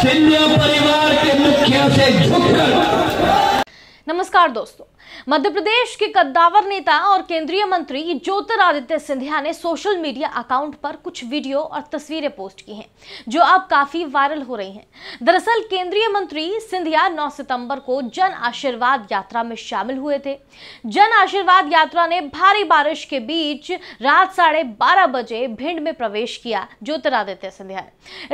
सिंधिया परिवार के मुखिया से झुककर नमस्कार दोस्तों मध्य प्रदेश के कद्दावर नेता और केंद्रीय मंत्री ज्योतिरादित्य सिंधिया ने सोशल मीडिया अकाउंट पर कुछ वीडियो और तस्वीरें पोस्ट की हैं जो अब काफी वायरल हो रही हैं दरअसल केंद्रीय मंत्री सिंधिया 9 सितंबर को जन आशीर्वाद यात्रा में शामिल हुए थे जन आशीर्वाद यात्रा ने भारी बारिश के बीच रात साढ़े बारह बजे भिंड में प्रवेश किया ज्योतिरादित्य सिंधिया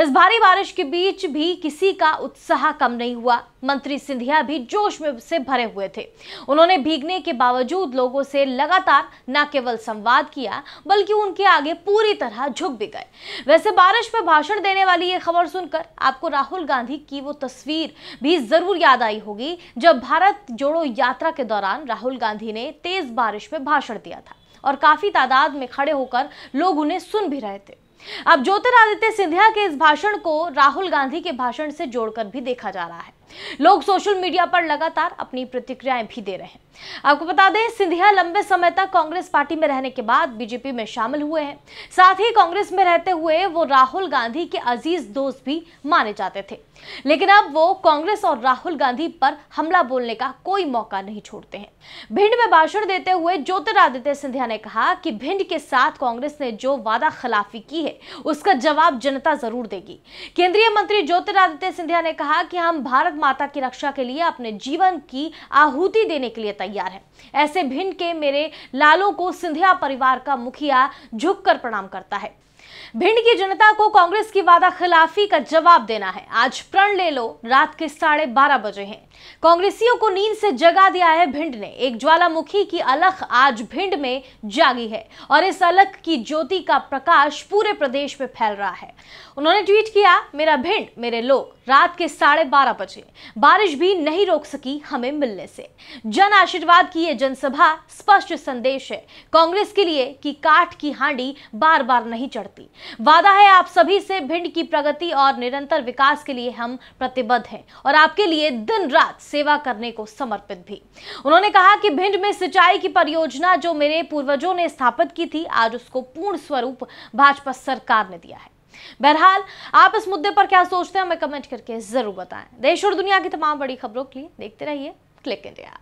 इस भारी बारिश के बीच भी किसी का उत्साह कम नहीं हुआ मंत्री सिंधिया भी जोश में से भरे भरे हुए थे उन्होंने भीगने के बावजूद लोगों से लगातार न केवल संवाद किया बल्कि उनके आगे पूरी तरह झुक भी गए वैसे बारिश में भाषण देने वाली ये खबर सुनकर आपको राहुल गांधी की वो तस्वीर भी जरूर याद आई होगी जब भारत जोड़ो यात्रा के दौरान राहुल गांधी ने तेज बारिश में भाषण दिया था और काफी तादाद में खड़े होकर लोग उन्हें सुन भी रहे थे अब ज्योतिरादित्य सिंधिया के इस भाषण को राहुल गांधी के भाषण से जोड़कर भी देखा जा रहा है लोग सोशल मीडिया पर लगातार अपनी प्रतिक्रियाएं भी दे रहे हैं आपको बता दें सिंधिया लंबे समय तक कांग्रेस पार्टी में रहने के बाद बीजेपी में शामिल हुए हैं साथ ही कांग्रेस में रहते हुए वो राहुल गांधी के अजीज दोस्त भी माने जाते थे लेकिन अब वो कांग्रेस और राहुल गांधी पर हमला बोलने का कोई मौका नहीं छोड़ते हैं भिंड में भाषण देते हुए ज्योतिरादित्य सिंधिया ने कहा कि भिंड के साथ कांग्रेस ने जो वादा खिलाफी की है उसका जवाब जनता जरूर देगी केंद्रीय मंत्री ज्योतिरादित्य सिंधिया ने कहा कि हम भारत भारत माता की रक्षा के लिए अपने जीवन की आहुति देने के लिए तैयार है ऐसे भिंड के मेरे लालों को सिंधिया परिवार का मुखिया झुककर प्रणाम करता है भिंड की जनता को कांग्रेस की वादा खिलाफी का जवाब देना है आज प्रण ले लो रात के साढ़े बारह बजे हैं कांग्रेसियों को नींद से जगा दिया है भिंड ने एक ज्वालामुखी की अलख आज भिंड में जागी है और इस अलख की ज्योति का प्रकाश पूरे प्रदेश में फैल रहा है उन्होंने ट्वीट किया मेरा भिंड मेरे लोग रात के साढ़े बारह बजे बारिश भी नहीं रोक सकी हमें मिलने से जन आशीर्वाद की ये जनसभा स्पष्ट संदेश है कांग्रेस के लिए कि काठ की हांडी बार बार नहीं चढ़ती वादा है आप सभी से भिंड की प्रगति और निरंतर विकास के लिए हम प्रतिबद्ध हैं और आपके लिए दिन रात सेवा करने को समर्पित भी उन्होंने कहा कि भिंड में सिंचाई की परियोजना जो मेरे पूर्वजों ने स्थापित की थी आज उसको पूर्ण स्वरूप भाजपा सरकार ने दिया है बहरहाल आप इस मुद्दे पर क्या सोचते हैं हमें कमेंट करके जरूर बताएं देश और दुनिया की तमाम बड़ी खबरों के लिए देखते रहिए क्लिक इंडिया